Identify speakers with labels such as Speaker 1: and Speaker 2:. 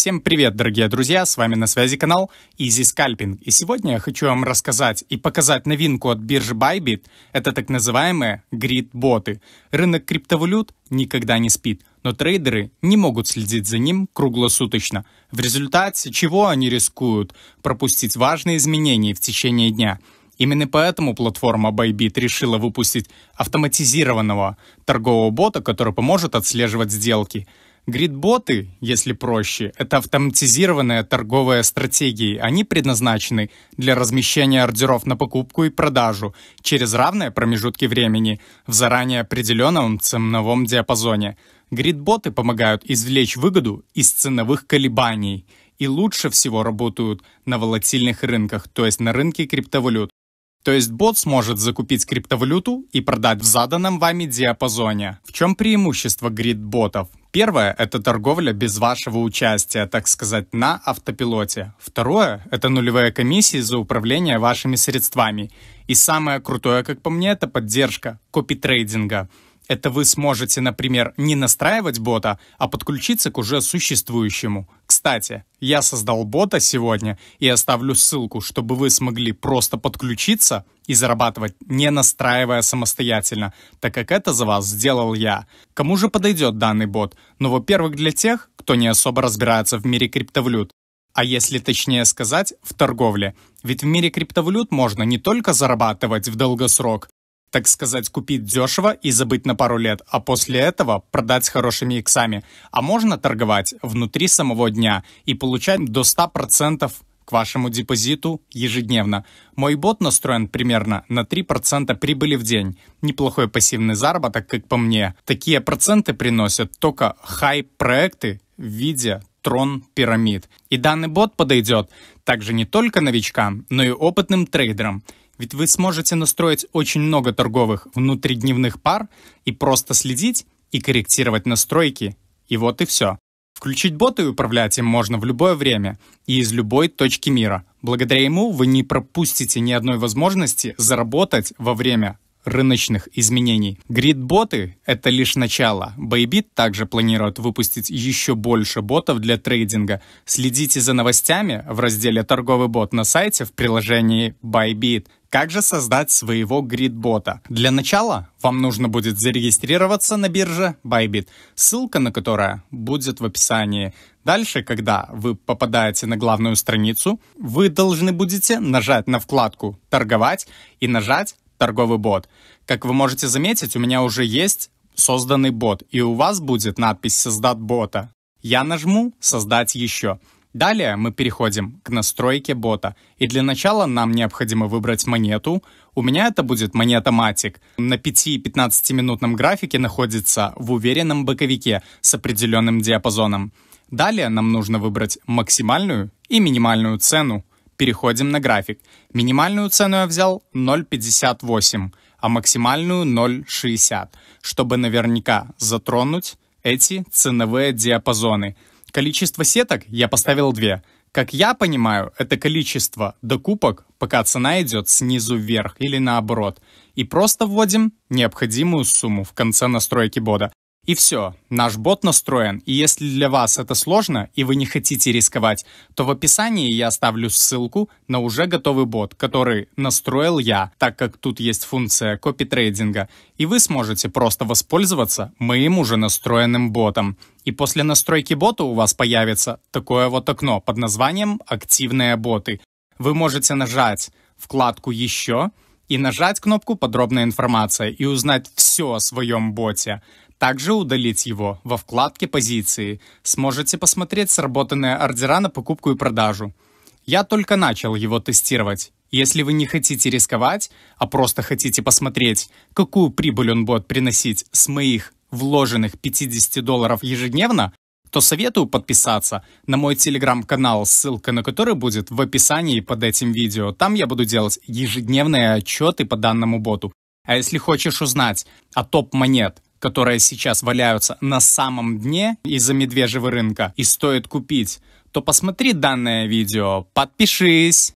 Speaker 1: Всем привет, дорогие друзья, с вами на связи канал Easy Scalping. И сегодня я хочу вам рассказать и показать новинку от биржи Bybit. Это так называемые грид-боты. Рынок криптовалют никогда не спит, но трейдеры не могут следить за ним круглосуточно, в результате чего они рискуют пропустить важные изменения в течение дня. Именно поэтому платформа Bybit решила выпустить автоматизированного торгового бота, который поможет отслеживать сделки – Гридботы, если проще, это автоматизированные торговые стратегии. Они предназначены для размещения ордеров на покупку и продажу через равные промежутки времени в заранее определенном ценовом диапазоне. Гридботы помогают извлечь выгоду из ценовых колебаний и лучше всего работают на волатильных рынках, то есть на рынке криптовалют. То есть бот сможет закупить криптовалюту и продать в заданном вами диапазоне. В чем преимущество грид-ботов? Первое — это торговля без вашего участия, так сказать, на автопилоте. Второе — это нулевые комиссии за управление вашими средствами. И самое крутое, как по мне, это поддержка копитрейдинга. трейдинга это вы сможете, например, не настраивать бота, а подключиться к уже существующему. Кстати, я создал бота сегодня и оставлю ссылку, чтобы вы смогли просто подключиться и зарабатывать, не настраивая самостоятельно, так как это за вас сделал я. Кому же подойдет данный бот? Ну, во-первых, для тех, кто не особо разбирается в мире криптовалют, а если точнее сказать, в торговле. Ведь в мире криптовалют можно не только зарабатывать в долгосрок, так сказать, купить дешево и забыть на пару лет, а после этого продать хорошими иксами. А можно торговать внутри самого дня и получать до 100% к вашему депозиту ежедневно. Мой бот настроен примерно на 3% прибыли в день. Неплохой пассивный заработок, как по мне. Такие проценты приносят только хай-проекты в виде трон пирамид. И данный бот подойдет также не только новичкам, но и опытным трейдерам. Ведь вы сможете настроить очень много торговых внутридневных пар и просто следить и корректировать настройки. И вот и все. Включить боты и управлять им можно в любое время и из любой точки мира. Благодаря ему вы не пропустите ни одной возможности заработать во время рыночных изменений. Грид-боты — это лишь начало. Bybit также планирует выпустить еще больше ботов для трейдинга. Следите за новостями в разделе «Торговый бот» на сайте в приложении Bybit — как же создать своего гридбота? Для начала вам нужно будет зарегистрироваться на бирже Bybit, ссылка на которая будет в описании. Дальше, когда вы попадаете на главную страницу, вы должны будете нажать на вкладку «Торговать» и нажать «Торговый бот». Как вы можете заметить, у меня уже есть созданный бот, и у вас будет надпись «Создать бота». Я нажму «Создать еще». Далее мы переходим к настройке бота. И для начала нам необходимо выбрать монету. У меня это будет монета Matic. На 5-15-минутном графике находится в уверенном боковике с определенным диапазоном. Далее нам нужно выбрать максимальную и минимальную цену. Переходим на график. Минимальную цену я взял 0,58, а максимальную 0,60, чтобы наверняка затронуть эти ценовые диапазоны – Количество сеток я поставил две. Как я понимаю, это количество докупок, пока цена идет снизу вверх или наоборот, и просто вводим необходимую сумму в конце настройки бода. И все, наш бот настроен, и если для вас это сложно, и вы не хотите рисковать, то в описании я оставлю ссылку на уже готовый бот, который настроил я, так как тут есть функция копитрейдинга, и вы сможете просто воспользоваться моим уже настроенным ботом. И после настройки бота у вас появится такое вот окно под названием «Активные боты». Вы можете нажать вкладку «Еще», и нажать кнопку «Подробная информация» и узнать все о своем боте также удалить его во вкладке «Позиции». Сможете посмотреть сработанные ордера на покупку и продажу. Я только начал его тестировать. Если вы не хотите рисковать, а просто хотите посмотреть, какую прибыль он будет приносить с моих вложенных 50 долларов ежедневно, то советую подписаться на мой телеграм-канал, ссылка на который будет в описании под этим видео. Там я буду делать ежедневные отчеты по данному боту. А если хочешь узнать о топ-монет, которые сейчас валяются на самом дне из-за медвежьего рынка и стоит купить, то посмотри данное видео, подпишись,